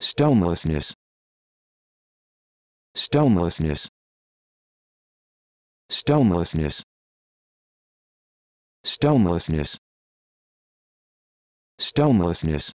Stonelessness. Stonelessness. Stonelessness. Stonelessness. Stonelessness.